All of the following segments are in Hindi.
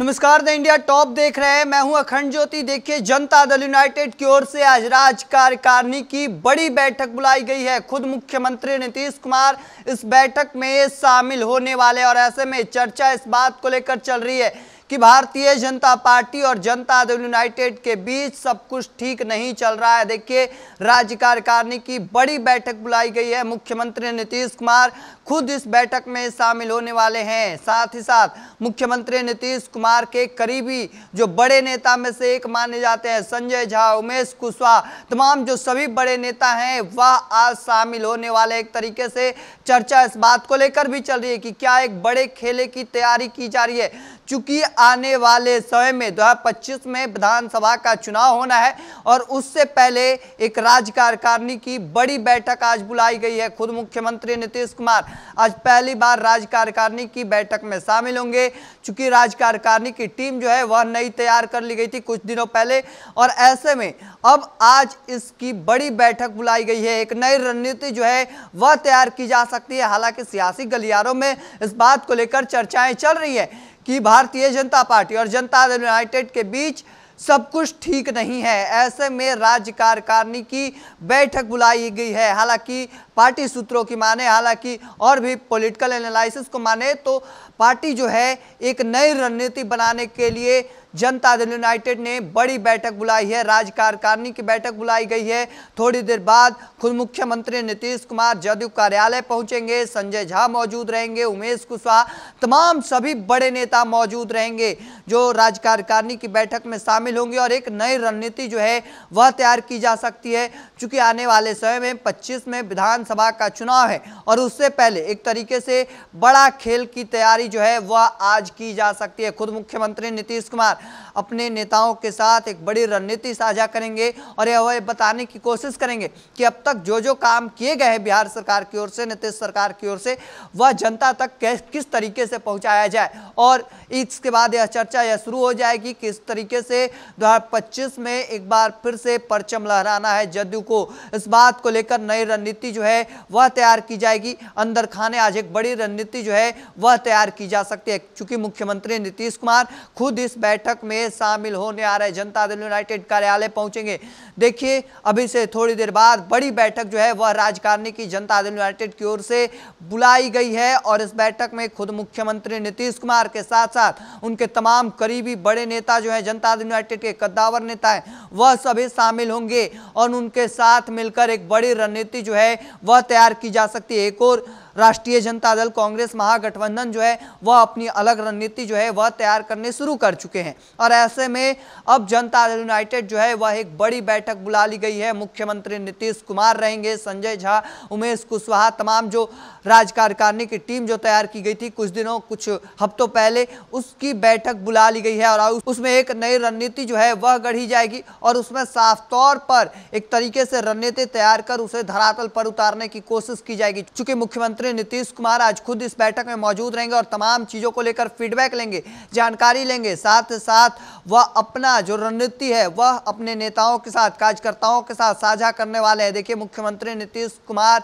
नमस्कार द इंडिया टॉप देख रहे हैं मैं हूं अखंड ज्योति देखिए जनता दल यूनाइटेड की ओर से आज राज कार्यकारिणी की बड़ी बैठक बुलाई गई है खुद मुख्यमंत्री नीतीश कुमार इस बैठक में शामिल होने वाले और ऐसे में चर्चा इस बात को लेकर चल रही है कि भारतीय जनता पार्टी और जनता दल यूनाइटेड के बीच सब कुछ ठीक नहीं चल रहा है देखिए राज्य कार्यकारिणी की बड़ी बैठक बुलाई गई है मुख्यमंत्री नीतीश कुमार खुद इस बैठक में शामिल होने वाले हैं साथ ही साथ मुख्यमंत्री नीतीश कुमार के करीबी जो बड़े नेता में से एक माने जाते हैं संजय झा उमेश कुशवाहा तमाम जो सभी बड़े नेता हैं वह आज शामिल होने वाले एक तरीके से चर्चा इस बात को लेकर भी चल रही है कि क्या एक बड़े खेले की तैयारी की जा रही है चूंकि आने वाले समय में 2025 में विधानसभा का चुनाव होना है और उससे पहले एक राज्य कार्यकारिणी की बड़ी बैठक आज बुलाई गई है खुद मुख्यमंत्री नीतीश कुमार आज पहली बार राज्य कार्यकारिणी की बैठक में शामिल होंगे चूंकि राज्य कार्यकारिणी की टीम जो है वह नई तैयार कर ली गई थी कुछ दिनों पहले और ऐसे में अब आज इसकी बड़ी बैठक बुलाई गई है एक नई रणनीति जो है वह तैयार की जा सकती है हालांकि सियासी गलियारों में इस बात को लेकर चर्चाएं चल रही है कि भारतीय जनता पार्टी और जनता दल यूनाइटेड के बीच सब कुछ ठीक नहीं है ऐसे में राज्य कार्यकारिणी की बैठक बुलाई गई है हालांकि पार्टी सूत्रों की माने हालांकि और भी पॉलिटिकल एनालिसिस को माने तो पार्टी जो है एक नई रणनीति बनाने के लिए जनता दल यूनाइटेड ने बड़ी बैठक बुलाई है राज्य कार्यकारिणी की बैठक बुलाई गई है थोड़ी देर बाद खुद मुख्यमंत्री नीतीश कुमार जदयू कार्यालय पहुंचेंगे संजय झा मौजूद रहेंगे उमेश कुशवाहा तमाम सभी बड़े नेता मौजूद रहेंगे जो राज्य कार्यकारिणी की बैठक में शामिल होंगे और एक नई रणनीति जो है वह तैयार की जा सकती है चूँकि आने वाले समय में पच्चीस में विधानसभा का चुनाव है और उससे पहले एक तरीके से बड़ा खेल की तैयारी जो है वह आज की जा सकती है खुद मुख्यमंत्री नीतीश कुमार अपने नेताओं के साथ एक बड़ी रणनीति साझा करेंगे और यह बताने की कोशिश करेंगे कि अब तक जो जो काम किए गए हैं बिहार सरकार की ओर से नीतीश सरकार की ओर से वह जनता तक किस तरीके से पहुँचाया जाए और इसके बाद यह चर्चा यह शुरू हो जाएगी किस तरीके से दो में एक बार फिर से परचम लहराना है जदयू को इस बात को लेकर नई रणनीति जो है वह तैयार की जाएगी अंदर खाने आज एक बड़ी रणनीति जो है वह तैयार की जा सकती है चूंकि मुख्यमंत्री नीतीश कुमार खुद इस बैठक बैठक में शामिल होने आ रहे जनता दल यूनाइटेड कार्यालय पहुंचेंगे देखिए अभी से थोड़ी देर बाद बड़ी बैठक जो है वह राजकारणी की जनता दल यूनाइटेड की ओर से बुलाई गई है और इस बैठक में खुद मुख्यमंत्री नीतीश कुमार के साथ साथ उनके तमाम करीबी बड़े नेता जो है जनता दल यूनाइटेड के कद्दावर नेता है वह सभी शामिल होंगे और उनके साथ मिलकर एक बड़ी रणनीति जो है वह तैयार की जा सकती है एक और राष्ट्रीय जनता दल कांग्रेस महागठबंधन जो है वह अपनी अलग रणनीति जो है वह तैयार करने शुरू कर चुके हैं और ऐसे में अब जनता दल यूनाइटेड जो है वह एक बड़ी बैठक बुला ली गई है मुख्यमंत्री नीतीश कुमार रहेंगे संजय झा उमेश कुशवाहा तमाम जो राज्य कार्यकारिणी की टीम जो तैयार की गई थी कुछ दिनों कुछ हफ्तों पहले उसकी बैठक बुला ली गई है और उसमें एक नई रणनीति जो है वह गढ़ी जाएगी और उसमें साफ तौर पर एक तरीके से रणनीति तैयार कर उसे धरातल पर उतारने की कोशिश की जाएगी चूंकि मुख्यमंत्री मुख्यमंत्री नीतीश कुमार आज खुद इस बैठक में मौजूद रहेंगे और तमाम चीज़ों को लेकर फीडबैक लेंगे जानकारी लेंगे साथ साथ वह अपना जो रणनीति है वह अपने नेताओं के साथ कार्यकर्ताओं के साथ साझा करने वाले हैं देखिए मुख्यमंत्री नीतीश कुमार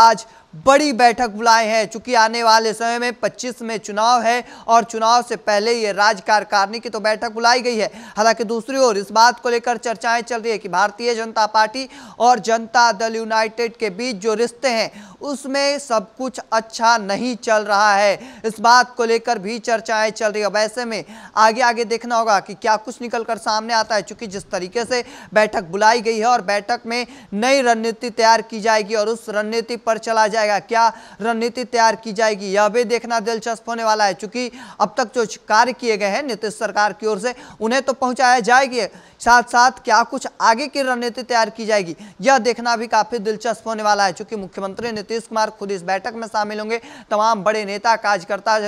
आज बड़ी बैठक बुलाए हैं चूंकि आने वाले समय में 25 में चुनाव है और चुनाव से पहले ये राज्य कार्यकारिणी की तो बैठक बुलाई गई है हालांकि दूसरी ओर इस बात को लेकर चर्चाएं चल रही है कि भारतीय जनता पार्टी और जनता दल यूनाइटेड के बीच जो रिश्ते हैं उसमें सब कुछ अच्छा नहीं चल रहा है इस बात को लेकर भी चर्चाएं चल रही है वैसे में आगे आगे देखना होगा कि क्या कुछ निकल कर सामने आता है चूंकि जिस तरीके से बैठक बुलाई गई है और बैठक में नई रणनीति तैयार की जाएगी और उस रणनीति पर चला जाएगा क्या रणनीति तैयार की जाएगी यह भी देखना दिलचस्प होने वाला है चूंकि अब तक जो कार्य किए गए हैं नीतीश सरकार की ओर से उन्हें तो पहुंचाया जाएगी साथ साथ क्या कुछ आगे की रणनीति तैयार की जाएगी यह देखना भी काफी दिलचस्प होने वाला है चूंकि मुख्यमंत्री नीतीश कुमार खुद इस बैठक बैठक में शामिल होंगे तमाम बड़े नेता कार्यकर्ता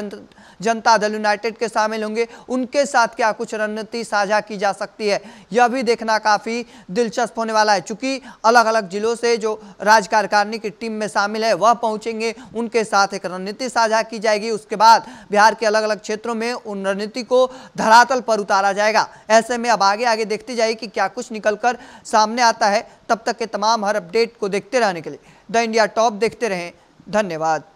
जनता दल यूनाइटेड के शामिल होंगे उनके साथ क्या कुछ रणनीति साझा की जा सकती है यह भी देखना काफ़ी दिलचस्प होने वाला है चूँकि अलग अलग जिलों से जो राज्य कार्यकारिणी की टीम में शामिल है वह पहुँचेंगे उनके साथ एक रणनीति साझा की जाएगी उसके बाद बिहार के अलग अलग क्षेत्रों में उन रणनीति को धरातल पर उतारा जाएगा ऐसे में अब आगे आगे देखते जाइए कि क्या कुछ निकल सामने आता है तब तक के तमाम हर अपडेट को देखते रहने के लिए द इंडिया टॉप देखते रहें धन्यवाद